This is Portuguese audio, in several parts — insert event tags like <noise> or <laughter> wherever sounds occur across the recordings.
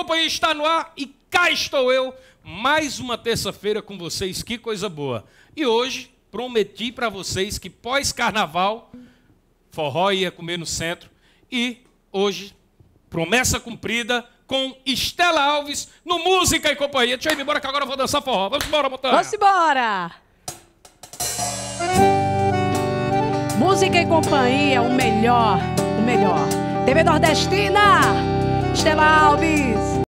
Companhia está no ar e cá estou eu, mais uma terça-feira com vocês, que coisa boa. E hoje prometi para vocês que pós-carnaval, forró ia comer no centro e hoje, promessa cumprida com Estela Alves no Música e Companhia. Deixa eu ir embora que agora eu vou dançar forró. Vamos embora, montanha. Vamos embora. Música e Companhia, o melhor, o melhor. TV Nordestina! Estela Alves.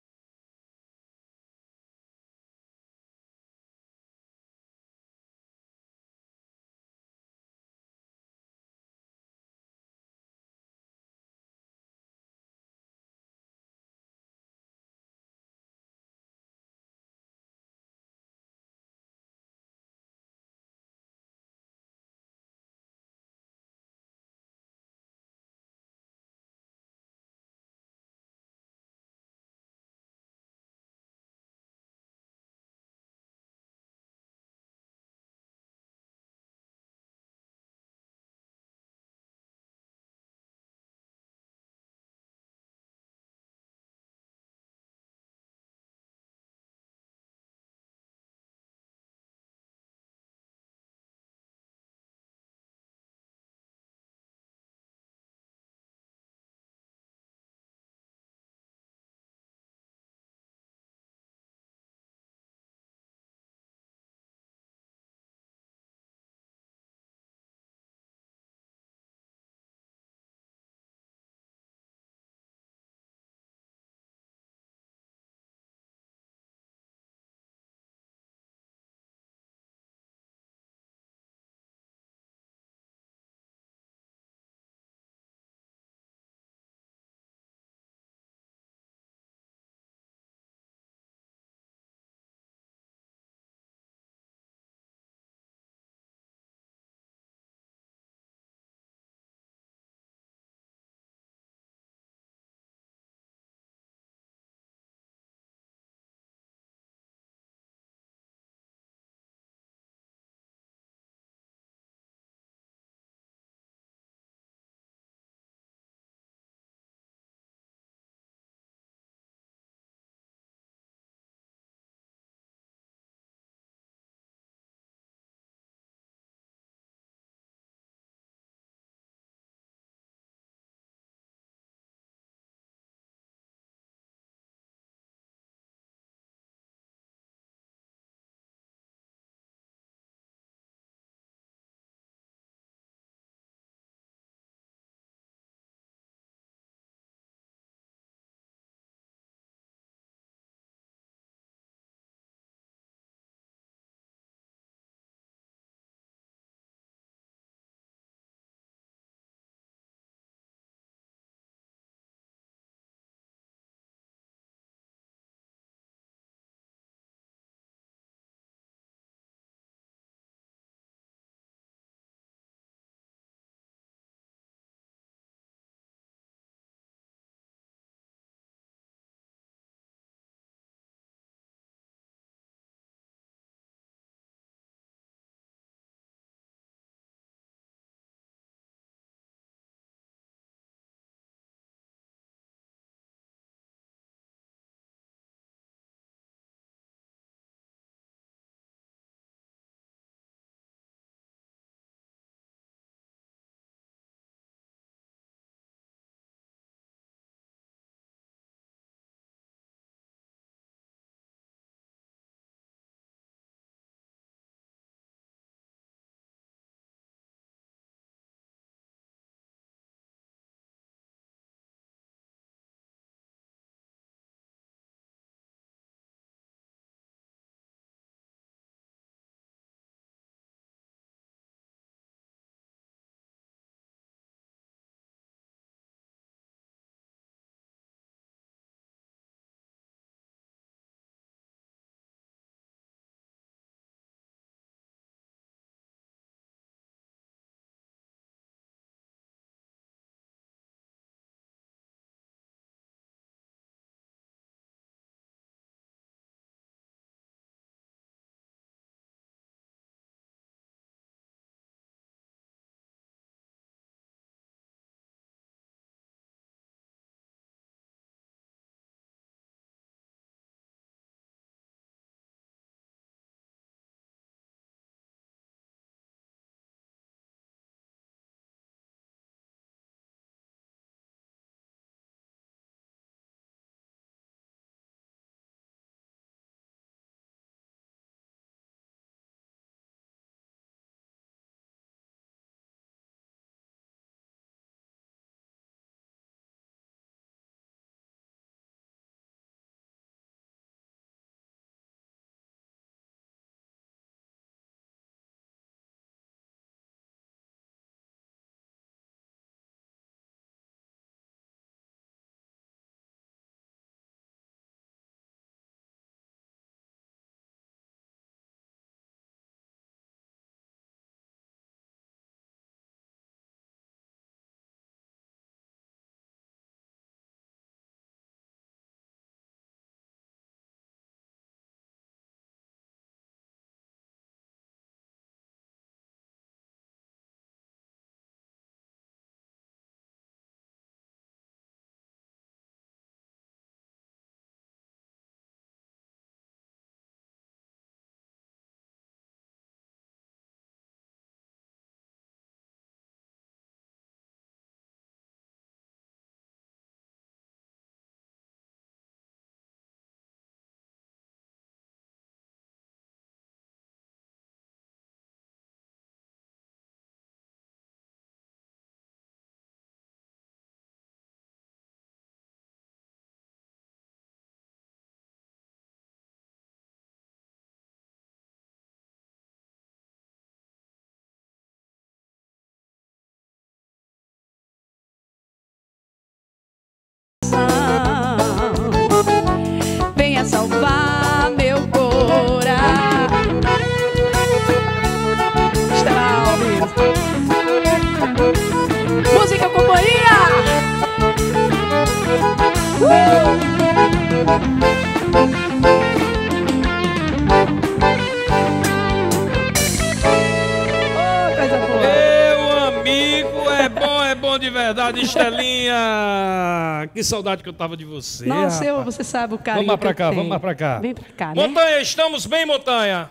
Estelinha! que saudade que eu tava de você. Nossa, eu, você sabe o carinho. Vamos lá pra cá, vamos lá pra cá. Vem pra cá, né? Montanha, estamos bem, Montanha?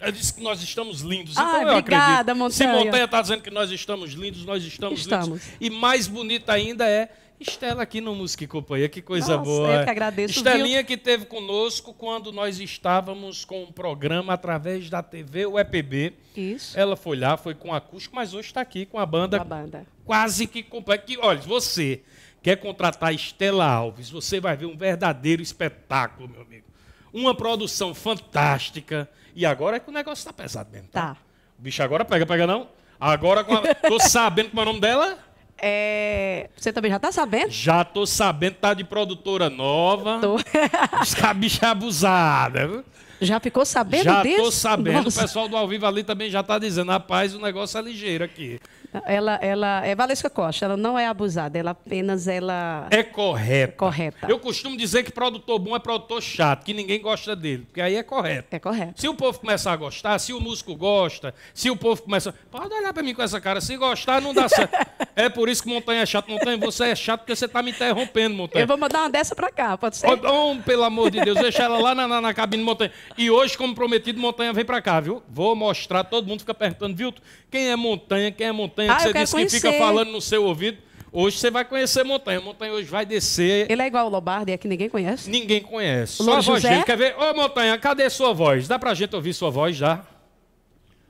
Ela disse que nós estamos lindos. Então ah, então eu obrigada, Montanha. Se Montanha está dizendo que nós estamos lindos, nós estamos, estamos lindos. E mais bonita ainda é Estela aqui no Música e Companhia, que coisa Nossa, boa. Eu que agradeço. Estelinha viu? que teve conosco quando nós estávamos com um programa através da TV UEPB. Isso. Ela foi lá, foi com acústico, mas hoje está aqui com a banda, com a banda. quase que completa. Que, olha, você quer contratar Estela Alves, você vai ver um verdadeiro espetáculo, meu amigo. Uma produção fantástica. E agora é que o negócio está pesado mesmo. Tá? tá. O bicho agora pega, pega não? Agora, a... tô <laughs> sabendo como é o nome dela? É... Você também já tá sabendo? Já tô sabendo, tá de produtora nova. Tô. a <laughs> bicha abusada. Já ficou sabendo já desse? Já tô sabendo. Nossa. O pessoal do Ao Vivo ali também já tá dizendo, rapaz, o negócio é ligeiro aqui. Ela, ela é Valesca Costa, ela não é abusada, ela apenas ela é correta. É correta. Eu costumo dizer que produtor bom é produtor chato, que ninguém gosta dele, porque aí é correto. É correto. Se o povo começar a gostar, se o músico gosta, se o povo começa, pode olhar para mim com essa cara, se gostar não dá certo. <laughs> é por isso que Montanha é chato, Montanha, você é chato porque você está me interrompendo, Montanha. Eu vou mandar uma dessa para cá, pode ser? oh, pelo amor de Deus, deixa ela lá na, na, na cabine Montanha. E hoje, como prometido, Montanha vem para cá, viu? Vou mostrar, todo mundo fica perguntando, viu? Quem é Montanha? Quem é Montanha? montanha ah, que você disse que fica falando no seu ouvido. Hoje você vai conhecer Montanha. Montanha hoje vai descer. Ele é igual o Lobardi, é que ninguém conhece? Ninguém conhece. Só a voz dele. Quer ver? Ô, Montanha, cadê sua voz? Dá pra gente ouvir sua voz já?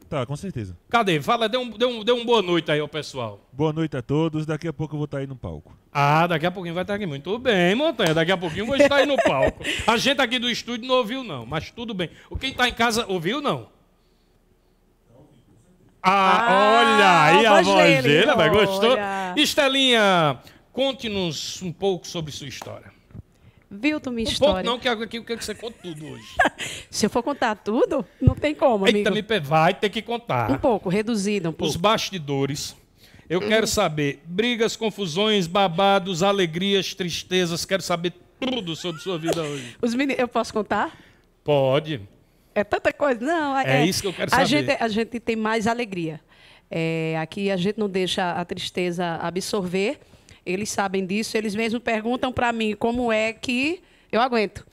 Tá, com certeza. Cadê? Fala, dê um, dê, um, dê um boa noite aí ao pessoal. Boa noite a todos. Daqui a pouco eu vou estar tá aí no palco. Ah, daqui a pouquinho vai estar tá aqui. Muito bem, Montanha. Daqui a pouquinho vou estar aí no palco. <laughs> A gente aqui do estúdio não ouviu, não. Mas tudo bem. O quem está em casa ouviu, não? Ah, ah, olha aí a vozeira, velho. Gostou? Estelinha, conte-nos um pouco sobre sua história. Viu tu minha um história? Pouco, não, que aqui eu quero que você conte tudo hoje. <laughs> Se eu for contar tudo, não tem como, amigo. Eita, Lipe, vai ter que contar. Um pouco, reduzida um pouco. Os bastidores. Eu quero saber brigas, confusões, babados, alegrias, tristezas. Quero saber tudo sobre sua vida hoje. Os meninos, eu posso contar? Pode é tanta coisa. Não, é, é, é isso que eu quero saber. A gente, a gente tem mais alegria. É, aqui a gente não deixa a tristeza absorver. Eles sabem disso. Eles mesmo perguntam para mim como é que eu aguento.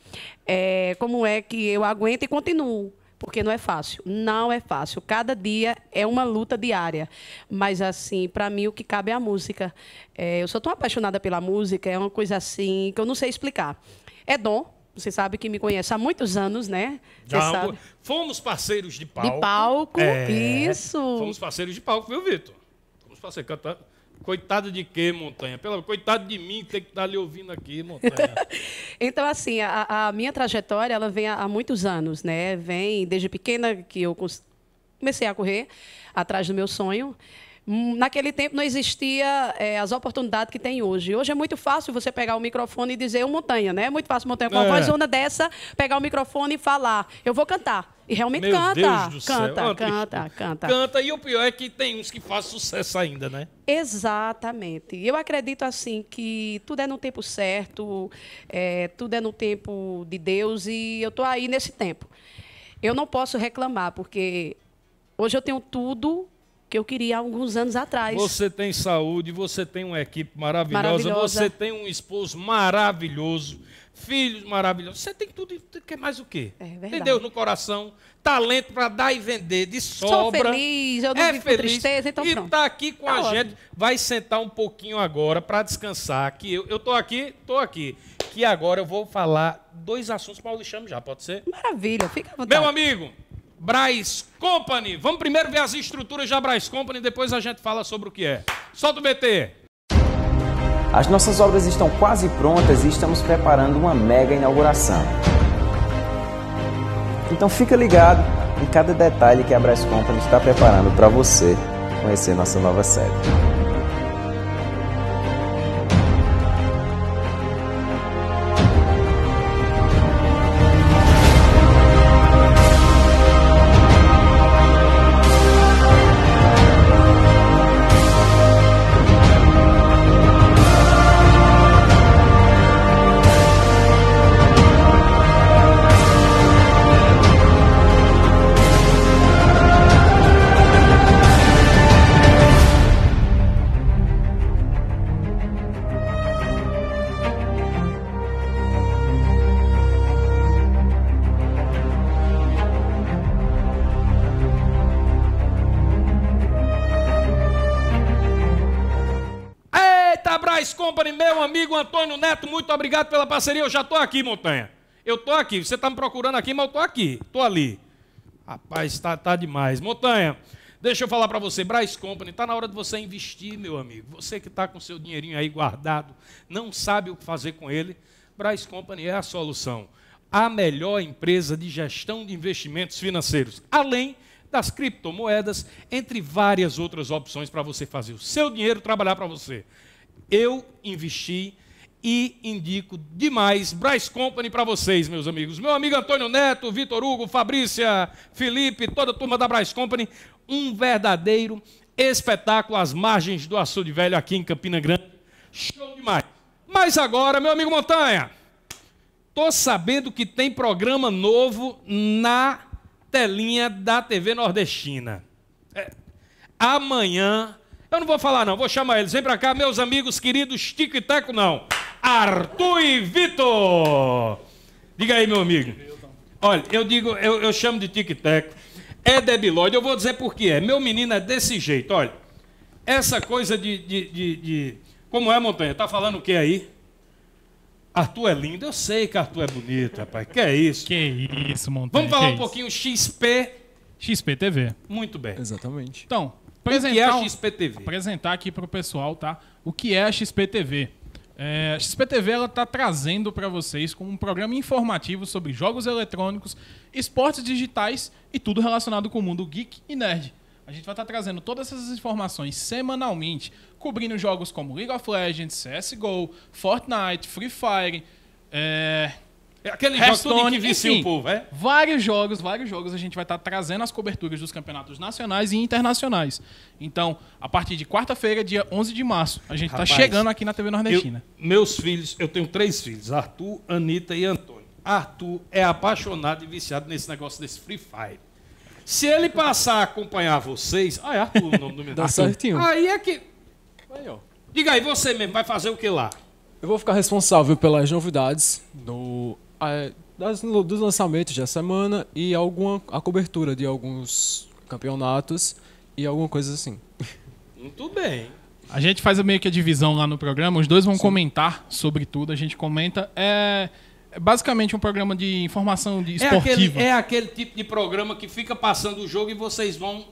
É, como é que eu aguento e continuo. Porque não é fácil. Não é fácil. Cada dia é uma luta diária. Mas, assim, para mim o que cabe é a música. É, eu sou tão apaixonada pela música, é uma coisa assim que eu não sei explicar. É dom, você sabe que me conhece há muitos anos, né? Já, sabe. Fomos parceiros de palco. De palco, é. isso. Fomos parceiros de palco, viu, Vitor? Fomos parceiros. Canta... Coitado de quê, Montanha? Pelo coitado de mim ter que estar tá lhe ouvindo aqui, Montanha. <laughs> então, assim, a, a, minha trajetória, ela vem há muitos anos, né? Vem desde pequena que eu comecei a correr atrás do meu sonho. Hum, naquele tempo não existia é, as oportunidades que tem hoje. Hoje é muito fácil você pegar o microfone e dizer montanha, né? É muito fácil montanha com uma é. dessa, pegar o microfone e falar. Eu vou cantar. E realmente Meu canta. Canta, canta, canta, canta. Canta, e o pior é que tem uns que fazem sucesso ainda, né? Exatamente. Eu acredito, assim, que tudo é no tempo certo, é, tudo é no tempo de Deus, e eu estou aí nesse tempo. Eu não posso reclamar, porque hoje eu tenho tudo que eu queria há alguns anos atrás. Você tem saúde, você tem uma equipe maravilhosa, maravilhosa. você tem um esposo maravilhoso, filhos maravilhosos. Você tem tudo, quer mais o quê? É verdade. Tem Deus no coração, talento para dar e vender de sobra. Sou feliz, eu não é feliz, tristeza, então e pronto. E tá aqui com tá a óbvio. gente, vai sentar um pouquinho agora para descansar, que eu, eu tô aqui, tô aqui. Que agora eu vou falar dois assuntos para o Lixame já, pode ser? Maravilha, fica à vontade. Meu amigo, Braz Company. Vamos primeiro ver as estruturas da Braz Company, depois a gente fala sobre o que é. Solta o BT! As nossas obras estão quase prontas e estamos preparando uma mega inauguração. Então fica ligado em cada detalhe que a Braz Company está preparando para você conhecer nossa nova sede. Company, meu amigo Antônio Neto, muito obrigado pela parceria. Eu já estou aqui, Montanha. Eu estou aqui. Você está me procurando aqui, mas eu estou aqui. Estou ali. Rapaz, está tá demais. Montanha, deixa eu falar para você. Braz Company, está na hora de você investir, meu amigo. Você que está com seu dinheirinho aí guardado, não sabe o que fazer com ele. Braz Company é a solução. A melhor empresa de gestão de investimentos financeiros. Além das criptomoedas, entre várias outras opções para você fazer o seu dinheiro trabalhar para você. Eu investi e indico demais Bryce Company para vocês, meus amigos. Meu amigo Antônio Neto, Vitor Hugo, Fabrícia, Felipe, toda a turma da Bryce Company, um verdadeiro espetáculo às margens do Açude Velho aqui em Campina Grande. Show demais. Mas agora, meu amigo Montanha, tô sabendo que tem programa novo na telinha da TV Nordestina. É. Amanhã eu não vou falar, não. Vou chamar eles. Vem pra cá, meus amigos queridos, Tico e Teco, não. Arthur e Vitor. Diga aí, meu amigo. Olha, eu digo, eu, eu chamo de Tico e Teco. É debilóide. Eu vou dizer por que é. Meu menino é desse jeito. Olha, essa coisa de... de, de, de... Como é, Montanha? Tá falando o que aí? Arthur é lindo, eu sei que Arthur é bonito, rapaz. Que é isso? Que isso, Montanha. Vamos falar que um pouquinho XP. XP TV. Muito bem. Exatamente. Então, apresentar, o que é a XPTV? Apresentar aqui para o pessoal, tá? O que é a XPTV? É, a XPTV ela está trazendo para vocês como um programa informativo sobre jogos eletrônicos, esportes digitais e tudo relacionado com o mundo geek e nerd. A gente vai estar tá trazendo todas essas informações semanalmente, cobrindo jogos como League of Legends, CSGO, Fortnite, Free Fire, é, é aquele Restone, jogo que vicia o povo, é? Vários jogos, vários jogos a gente vai estar tá trazendo as coberturas dos campeonatos nacionais e internacionais. Então, a partir de quarta-feira, dia 11 de março, a gente está chegando aqui na TV Nordestina. Eu, meus filhos, eu tenho três filhos, Arthur, Anitta e Antônio. Arthur é apaixonado e viciado nesse negócio desse Free Fire. Se ele passar a acompanhar vocês. Ah, é Arthur o nome do menino. Dá certinho. Aí é que. Aí, ó. Diga aí, você mesmo vai fazer o que lá? Eu vou ficar responsável pelas novidades no a, das, dos lançamentos da semana e alguma, a cobertura de alguns campeonatos e alguma coisa assim. Muito bem. A gente faz meio que a divisão lá no programa, os dois vão Sim. comentar sobre tudo, a gente comenta. É, é basicamente um programa de informação de é esportiva. É aquele, é aquele tipo de programa que fica passando o jogo e vocês vão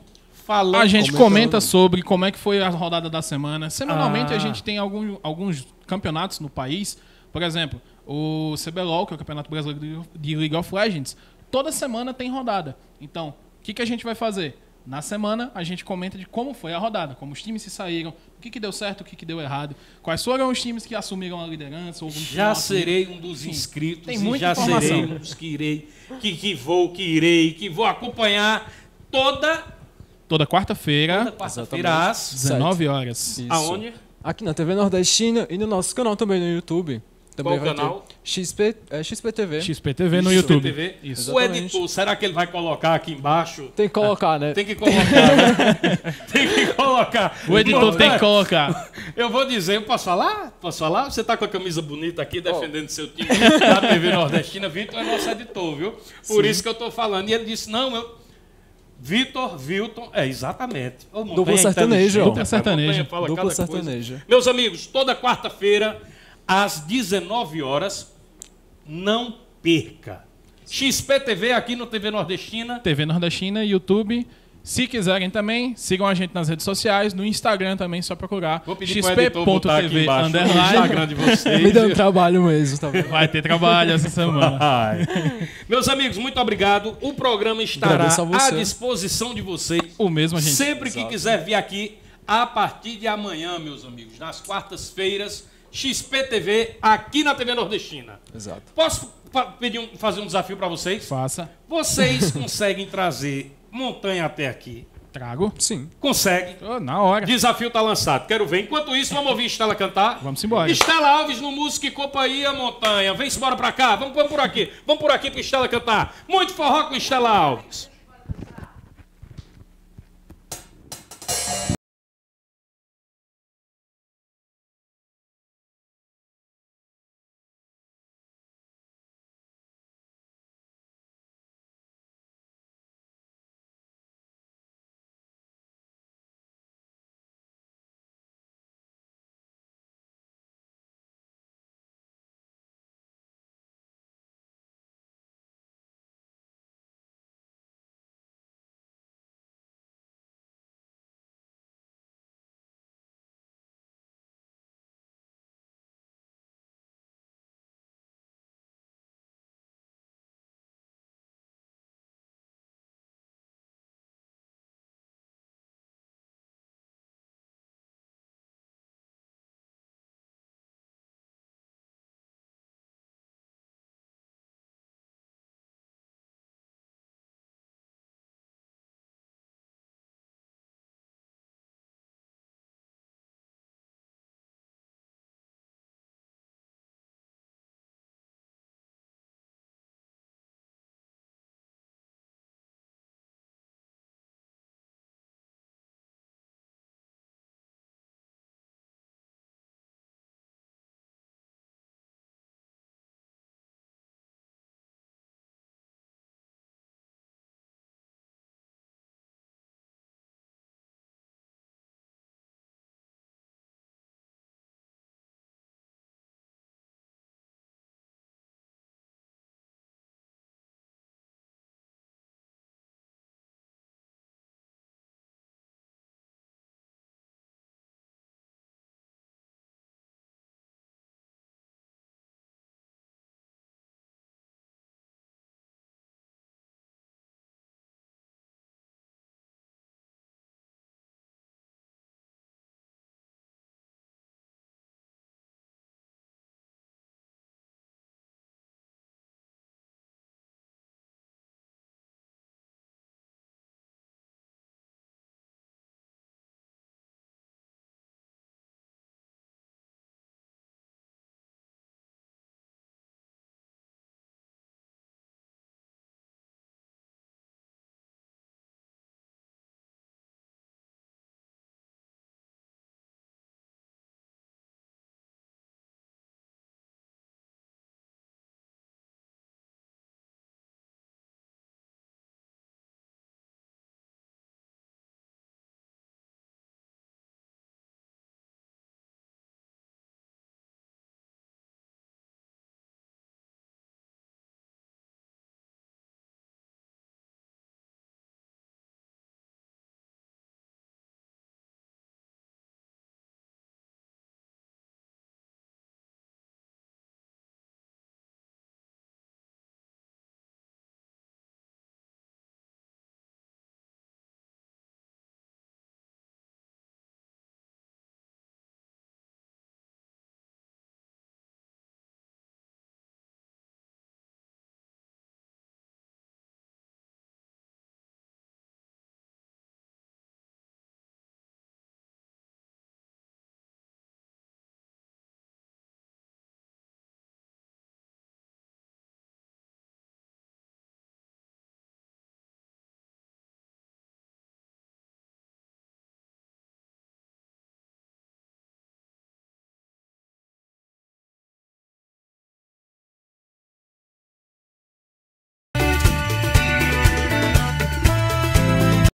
falando. A gente comenta sobre como é que foi a rodada da semana. Semanalmente ah. a gente tem algum, alguns campeonatos no país. Por exemplo, o CBLOL, que é o Campeonato Brasileiro de League of Legends, toda semana tem rodada. Então, o que, que a gente vai fazer? Na semana, a gente comenta de como foi a rodada, como os times se saíram, o que, que deu certo, o que, que deu errado, quais foram os times que assumiram a liderança. já serei um dos inscritos Sim, tem e já informação. serei um dos que irei, que, que vou, que irei, que vou acompanhar toda... Toda quarta-feira, quarta às 19 horas. Aonde? Aqui na TV Nordestina e no nosso canal também no YouTube. Também Qual canal? Ter. é, XPTV. XPTV no YouTube. Isso. O editor, será que ele vai colocar aqui embaixo? Tem que colocar, né? Tem que colocar. <laughs> tem que colocar. O editor Bom, tem que colocar. Eu vou dizer, eu posso falar? Posso falar? Você está com a camisa bonita aqui, oh. defendendo oh. seu time da TV Nordestina. Vitor é nosso editor, viu? Por Sim. isso que eu estou falando. E ele disse, não, eu... Vitor Vilton, é exatamente. Dupla sertanejo. Dupla sertanejo. Dupla sertanejo. Meus amigos, toda quarta-feira às 19 horas. Não perca. XPTV aqui no TV Nordestina. TV Nordestina, YouTube. Se quiserem também, sigam a gente nas redes sociais, no Instagram também, só procurar xp.tv underline. Me dá um trabalho mesmo, tá Vai ter trabalho essa semana. Vai. <laughs> Meus amigos, muito obrigado. O programa estará à disposição de vocês. O mesmo a gente. Sempre que Exato. quiser vir aqui, a partir de amanhã, meus amigos, nas quartas-feiras XPTV aqui na TV Nordestina. Exato. Posso pedir um, fazer um desafio para vocês? Faça. Vocês <laughs> conseguem trazer montanha até aqui? Trago. Sim. Consegue. Oh, na hora. Desafio tá lançado. Quero ver. Enquanto isso, vamos ouvir Estela cantar. Vamos embora. Estela Alves no Música e Companhia Montanha. Vem-se embora pra cá. Vamos, vamos por aqui. Vamos por aqui para Estela cantar. Muito forró com Estela Alves.